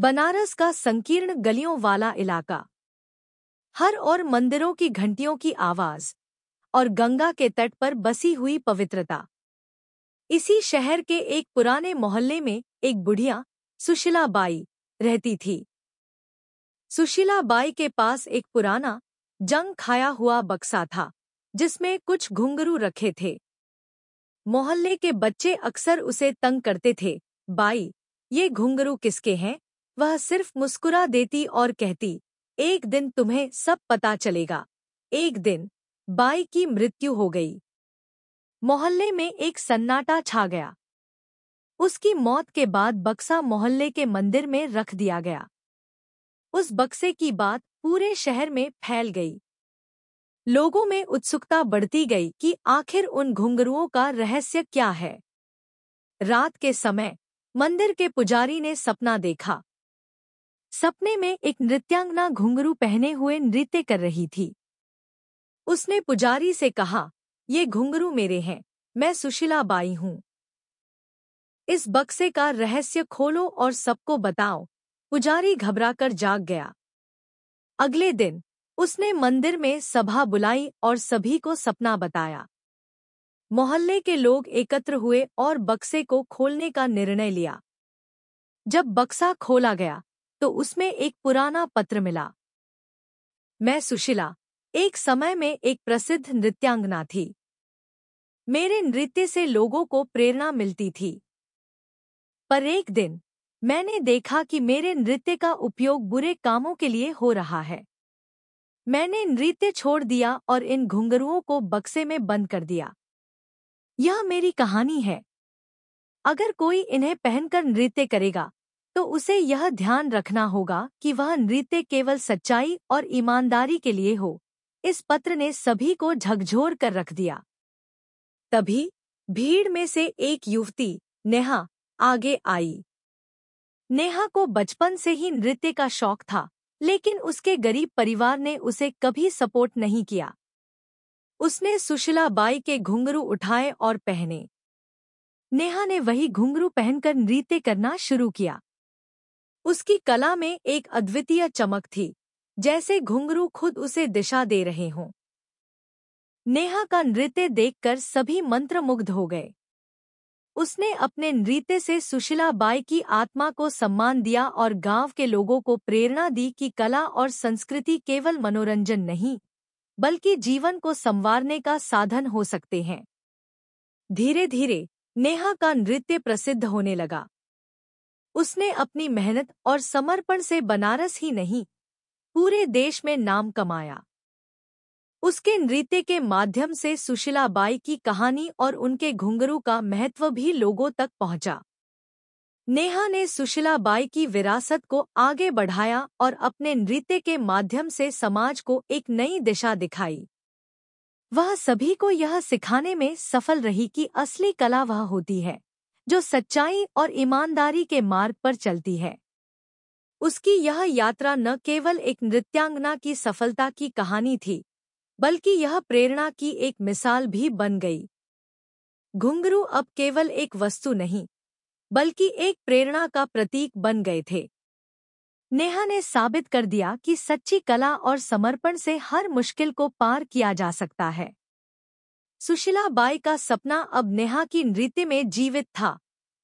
बनारस का संकीर्ण गलियों वाला इलाका हर और मंदिरों की घंटियों की आवाज और गंगा के तट पर बसी हुई पवित्रता इसी शहर के एक पुराने मोहल्ले में एक बुढ़िया सुशीला बाई रहती थी सुशीला बाई के पास एक पुराना जंग खाया हुआ बक्सा था जिसमें कुछ घुंघरू रखे थे मोहल्ले के बच्चे अक्सर उसे तंग करते थे बाई ये घुंघरू किसके हैं वह सिर्फ मुस्कुरा देती और कहती एक दिन तुम्हें सब पता चलेगा एक दिन बाई की मृत्यु हो गई मोहल्ले में एक सन्नाटा छा गया उसकी मौत के बाद बक्सा मोहल्ले के मंदिर में रख दिया गया उस बक्से की बात पूरे शहर में फैल गई लोगों में उत्सुकता बढ़ती गई कि आखिर उन घुंघरुओं का रहस्य क्या है रात के समय मंदिर के पुजारी ने सपना देखा सपने में एक नृत्यांगना घुंघरू पहने हुए नृत्य कर रही थी उसने पुजारी से कहा ये घुंघरू मेरे हैं मैं सुशीला बाई हूं इस बक्से का रहस्य खोलो और सबको बताओ पुजारी घबराकर जाग गया अगले दिन उसने मंदिर में सभा बुलाई और सभी को सपना बताया मोहल्ले के लोग एकत्र हुए और बक्से को खोलने का निर्णय लिया जब बक्सा खोला गया तो उसमें एक पुराना पत्र मिला मैं सुशीला एक समय में एक प्रसिद्ध नृत्यांगना थी मेरे नृत्य से लोगों को प्रेरणा मिलती थी पर एक दिन मैंने देखा कि मेरे नृत्य का उपयोग बुरे कामों के लिए हो रहा है मैंने नृत्य छोड़ दिया और इन घुंघरुओं को बक्से में बंद कर दिया यह मेरी कहानी है अगर कोई इन्हें पहनकर नृत्य करेगा तो उसे यह ध्यान रखना होगा कि वह नृत्य केवल सच्चाई और ईमानदारी के लिए हो इस पत्र ने सभी को झकझोर कर रख दिया तभी भीड़ में से एक युवती नेहा आगे आई नेहा को बचपन से ही नृत्य का शौक था लेकिन उसके गरीब परिवार ने उसे कभी सपोर्ट नहीं किया उसने सुशीला बाई के घुंघरू उठाए और पहने नेहा ने वही घुंघरू पहनकर नृत्य करना शुरू किया उसकी कला में एक अद्वितीय चमक थी जैसे घुंघरू खुद उसे दिशा दे रहे हों नेहा का नृत्य देखकर सभी मंत्रमुग्ध हो गए उसने अपने नृत्य से सुशीला बाई की आत्मा को सम्मान दिया और गांव के लोगों को प्रेरणा दी कि कला और संस्कृति केवल मनोरंजन नहीं बल्कि जीवन को संवारने का साधन हो सकते हैं धीरे धीरे नेहा का नृत्य प्रसिद्ध होने लगा उसने अपनी मेहनत और समर्पण से बनारस ही नहीं पूरे देश में नाम कमाया उसके नृत्य के माध्यम से सुशीला बाई की कहानी और उनके घुंघरू का महत्व भी लोगों तक पहुंचा नेहा ने सुशीला बाई की विरासत को आगे बढ़ाया और अपने नृत्य के माध्यम से समाज को एक नई दिशा दिखाई वह सभी को यह सिखाने में सफल रही कि असली कला वह होती है जो सच्चाई और ईमानदारी के मार्ग पर चलती है उसकी यह यात्रा न केवल एक नृत्यांगना की सफलता की कहानी थी बल्कि यह प्रेरणा की एक मिसाल भी बन गई घुंगरू अब केवल एक वस्तु नहीं बल्कि एक प्रेरणा का प्रतीक बन गए थे नेहा ने साबित कर दिया कि सच्ची कला और समर्पण से हर मुश्किल को पार किया जा सकता है सुशीला बाई का सपना अब नेहा की नृत्य में जीवित था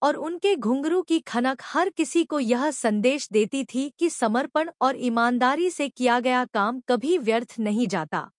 और उनके घुंघरू की खनक हर किसी को यह संदेश देती थी कि समर्पण और ईमानदारी से किया गया काम कभी व्यर्थ नहीं जाता